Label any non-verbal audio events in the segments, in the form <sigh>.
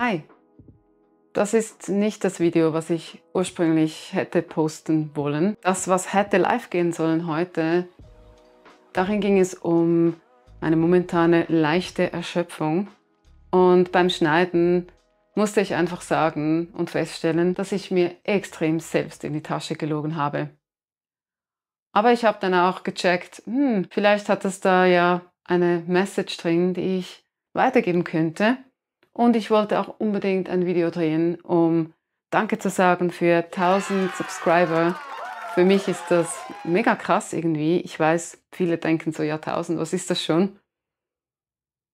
Hi. Das ist nicht das Video, was ich ursprünglich hätte posten wollen. Das, was hätte live gehen sollen heute, darin ging es um meine momentane leichte Erschöpfung. Und beim Schneiden musste ich einfach sagen und feststellen, dass ich mir extrem selbst in die Tasche gelogen habe. Aber ich habe dann auch gecheckt, hm, vielleicht hat es da ja eine Message drin, die ich weitergeben könnte. Und ich wollte auch unbedingt ein Video drehen, um Danke zu sagen für 1000 Subscriber. Für mich ist das mega krass irgendwie. Ich weiß, viele denken so, ja 1000, was ist das schon?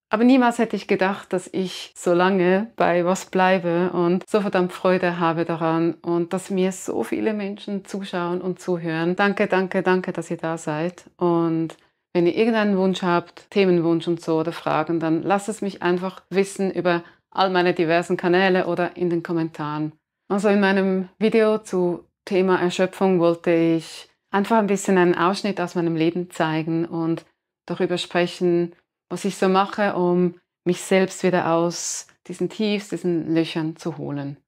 Aber niemals hätte ich gedacht, dass ich so lange bei was bleibe und so verdammt Freude habe daran und dass mir so viele Menschen zuschauen und zuhören. Danke, danke, danke, dass ihr da seid. Und wenn ihr irgendeinen Wunsch habt, Themenwunsch und so oder Fragen, dann lasst es mich einfach wissen über all meine diversen Kanäle oder in den Kommentaren. Also in meinem Video zu Thema Erschöpfung wollte ich einfach ein bisschen einen Ausschnitt aus meinem Leben zeigen und darüber sprechen, was ich so mache, um mich selbst wieder aus diesen Tiefs, diesen Löchern zu holen.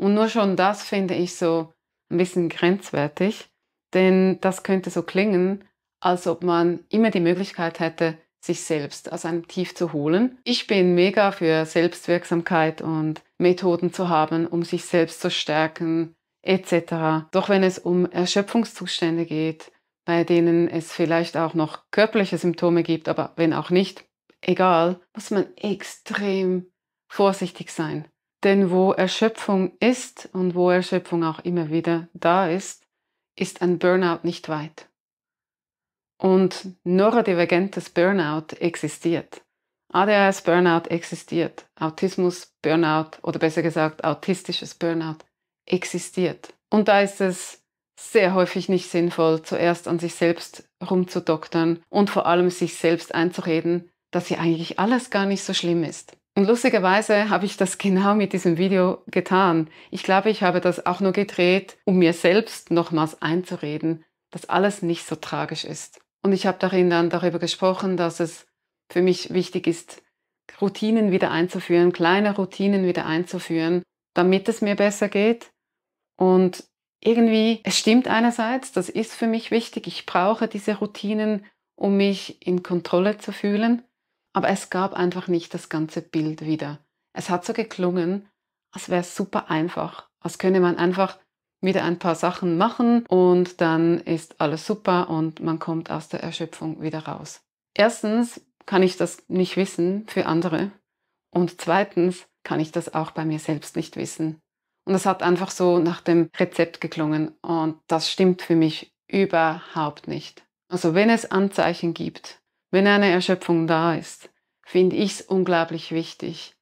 Und nur schon das finde ich so ein bisschen grenzwertig, denn das könnte so klingen, als ob man immer die Möglichkeit hätte, sich selbst aus einem Tief zu holen. Ich bin mega für Selbstwirksamkeit und Methoden zu haben, um sich selbst zu stärken, etc. Doch wenn es um Erschöpfungszustände geht, bei denen es vielleicht auch noch körperliche Symptome gibt, aber wenn auch nicht, egal, muss man extrem vorsichtig sein. Denn wo Erschöpfung ist und wo Erschöpfung auch immer wieder da ist, ist ein Burnout nicht weit. Und neurodivergentes Burnout existiert. ADHS Burnout existiert. Autismus Burnout oder besser gesagt autistisches Burnout existiert. Und da ist es sehr häufig nicht sinnvoll, zuerst an sich selbst rumzudoktern und vor allem sich selbst einzureden, dass hier eigentlich alles gar nicht so schlimm ist. Und lustigerweise habe ich das <laughs> genau mit diesem Video getan. Ich glaube, ich habe das auch nur gedreht, um mir selbst nochmals einzureden, dass alles nicht so tragisch ist. Und ich habe darin dann darüber gesprochen, dass es für mich wichtig ist, Routinen wieder einzuführen, kleine Routinen wieder einzuführen, damit es mir besser geht. Und irgendwie, es stimmt einerseits, das ist für mich wichtig, ich brauche diese Routinen, um mich in Kontrolle zu fühlen, aber es gab einfach nicht das ganze Bild wieder. Es hat so geklungen, als wäre es super einfach, als könne man einfach wieder ein paar Sachen machen und dann ist alles super und man kommt aus der Erschöpfung wieder raus. Erstens kann ich das nicht wissen für andere und zweitens kann ich das auch bei mir selbst nicht wissen. Und das hat einfach so nach dem Rezept geklungen und das stimmt für mich überhaupt nicht. Also wenn es Anzeichen gibt, wenn eine Erschöpfung da ist, finde ich es unglaublich wichtig,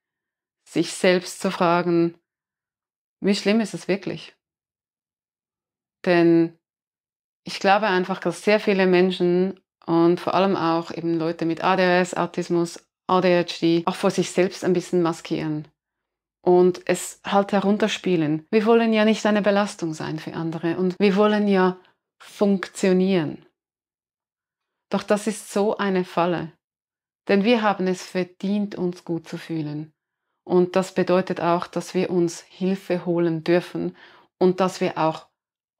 sich selbst zu fragen, wie schlimm ist es wirklich? Denn ich glaube einfach, dass sehr viele Menschen und vor allem auch eben Leute mit ADHS, Autismus, ADHD auch vor sich selbst ein bisschen maskieren und es halt herunterspielen. Wir wollen ja nicht eine Belastung sein für andere und wir wollen ja funktionieren. Doch das ist so eine Falle, denn wir haben es verdient, uns gut zu fühlen. Und das bedeutet auch, dass wir uns Hilfe holen dürfen und dass wir auch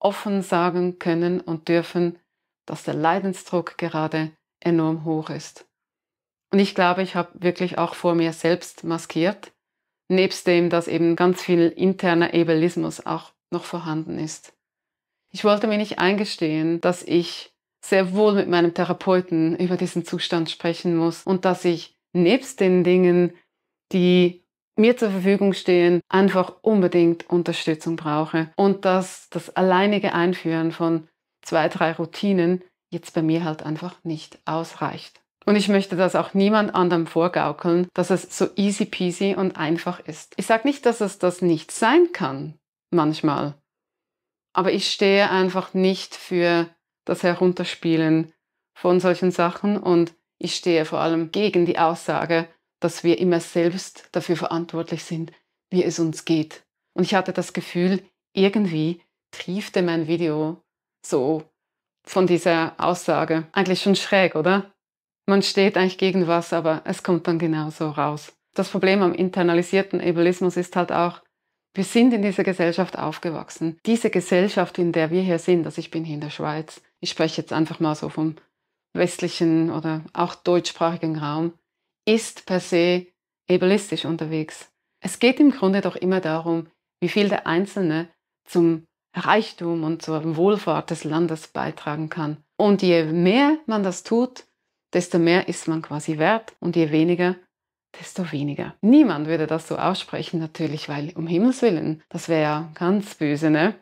offen sagen können und dürfen, dass der Leidensdruck gerade enorm hoch ist. Und ich glaube, ich habe wirklich auch vor mir selbst maskiert, nebst dem, dass eben ganz viel interner Ebelismus auch noch vorhanden ist. Ich wollte mir nicht eingestehen, dass ich sehr wohl mit meinem Therapeuten über diesen Zustand sprechen muss und dass ich nebst den Dingen, die mir zur Verfügung stehen, einfach unbedingt Unterstützung brauche und dass das alleinige Einführen von zwei, drei Routinen jetzt bei mir halt einfach nicht ausreicht. Und ich möchte das auch niemand anderem vorgaukeln, dass es so easy peasy und einfach ist. Ich sage nicht, dass es das nicht sein kann, manchmal. Aber ich stehe einfach nicht für das Herunterspielen von solchen Sachen und ich stehe vor allem gegen die Aussage, dass wir immer selbst dafür verantwortlich sind, wie es uns geht. Und ich hatte das Gefühl, irgendwie triefte mein Video so von dieser Aussage. Eigentlich schon schräg, oder? Man steht eigentlich gegen was, aber es kommt dann genauso raus. Das Problem am internalisierten Ableismus ist halt auch, wir sind in dieser Gesellschaft aufgewachsen. Diese Gesellschaft, in der wir hier sind, also ich bin hier in der Schweiz, ich spreche jetzt einfach mal so vom westlichen oder auch deutschsprachigen Raum, ist per se ableistisch unterwegs. Es geht im Grunde doch immer darum, wie viel der Einzelne zum Reichtum und zur Wohlfahrt des Landes beitragen kann. Und je mehr man das tut, desto mehr ist man quasi wert und je weniger, desto weniger. Niemand würde das so aussprechen natürlich, weil um Himmels willen, das wäre ja ganz böse, ne?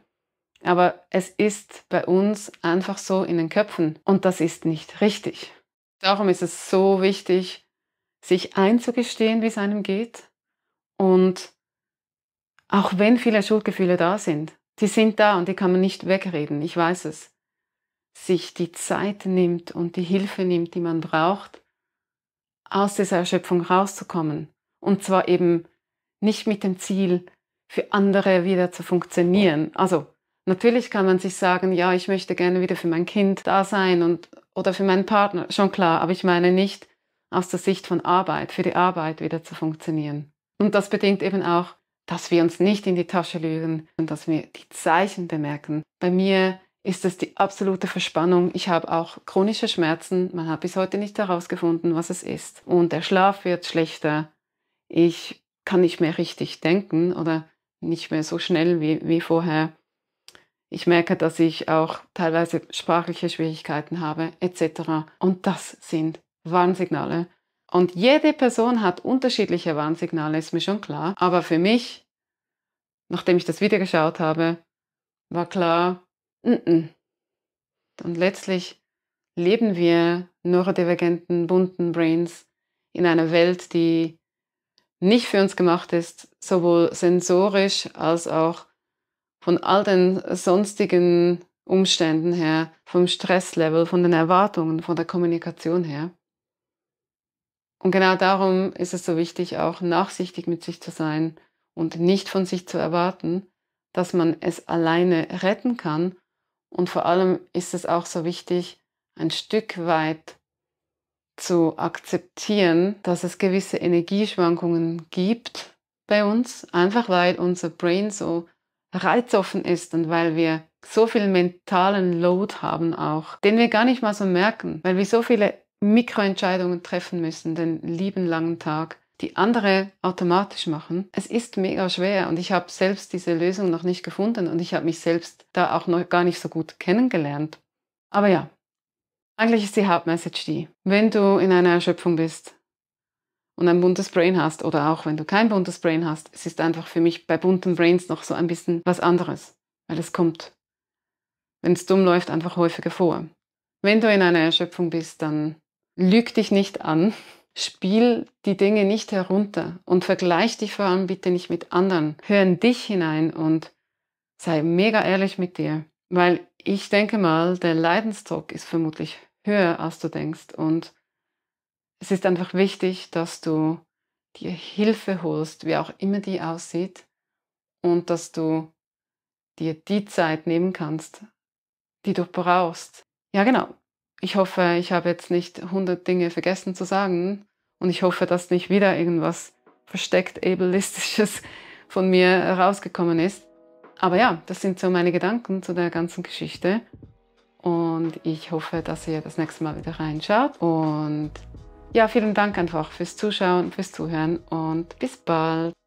Aber es ist bei uns einfach so in den Köpfen und das ist nicht richtig. Darum ist es so wichtig, sich einzugestehen, wie es einem geht. Und auch wenn viele Schuldgefühle da sind, die sind da und die kann man nicht wegreden, ich weiß es, sich die Zeit nimmt und die Hilfe nimmt, die man braucht, aus dieser Erschöpfung rauszukommen. Und zwar eben nicht mit dem Ziel, für andere wieder zu funktionieren. Also natürlich kann man sich sagen, ja, ich möchte gerne wieder für mein Kind da sein und, oder für meinen Partner, schon klar, aber ich meine nicht, aus der Sicht von Arbeit, für die Arbeit wieder zu funktionieren. Und das bedingt eben auch, dass wir uns nicht in die Tasche lügen und dass wir die Zeichen bemerken. Bei mir ist es die absolute Verspannung. Ich habe auch chronische Schmerzen. Man hat bis heute nicht herausgefunden, was es ist. Und der Schlaf wird schlechter. Ich kann nicht mehr richtig denken oder nicht mehr so schnell wie, wie vorher. Ich merke, dass ich auch teilweise sprachliche Schwierigkeiten habe, etc. Und das sind Warnsignale. Und jede Person hat unterschiedliche Warnsignale, ist mir schon klar. Aber für mich, nachdem ich das Video geschaut habe, war klar, n mm, -n. Mm. und letztlich leben wir neurodivergenten, bunten Brains in einer Welt, die nicht für uns gemacht ist, sowohl sensorisch als auch von all den sonstigen Umständen her, vom Stresslevel, von den Erwartungen, von der Kommunikation her. Und genau darum ist es so wichtig, auch nachsichtig mit sich zu sein und nicht von sich zu erwarten, dass man es alleine retten kann. Und vor allem ist es auch so wichtig, ein Stück weit zu akzeptieren, dass es gewisse Energieschwankungen gibt bei uns, einfach weil unser Brain so reizoffen ist und weil wir so viel mentalen Load haben auch, den wir gar nicht mal so merken, weil wir so viele Mikroentscheidungen treffen müssen, den lieben langen Tag, die andere automatisch machen. Es ist mega schwer und ich habe selbst diese Lösung noch nicht gefunden und ich habe mich selbst da auch noch gar nicht so gut kennengelernt. Aber ja, eigentlich ist die Hauptmessage die, wenn du in einer Erschöpfung bist und ein buntes Brain hast oder auch wenn du kein buntes Brain hast, es ist einfach für mich bei bunten Brains noch so ein bisschen was anderes, weil es kommt, wenn es dumm läuft, einfach häufiger vor. Wenn du in einer Erschöpfung bist, dann lüg dich nicht an, spiel die Dinge nicht herunter und vergleich dich vor allem bitte nicht mit anderen. Hör in dich hinein und sei mega ehrlich mit dir, weil ich denke mal, der Leidensdruck ist vermutlich höher, als du denkst und es ist einfach wichtig, dass du dir Hilfe holst, wie auch immer die aussieht und dass du dir die Zeit nehmen kannst, die du brauchst. Ja, genau ich hoffe, ich habe jetzt nicht 100 Dinge vergessen zu sagen und ich hoffe, dass nicht wieder irgendwas versteckt ableistisches <laughs> von mir rausgekommen ist. Aber ja, das sind so meine Gedanken zu der ganzen Geschichte. Und ich hoffe, dass ihr das nächste Mal wieder reinschaut. Und ja, vielen Dank einfach fürs Zuschauen, fürs Zuhören und bis bald.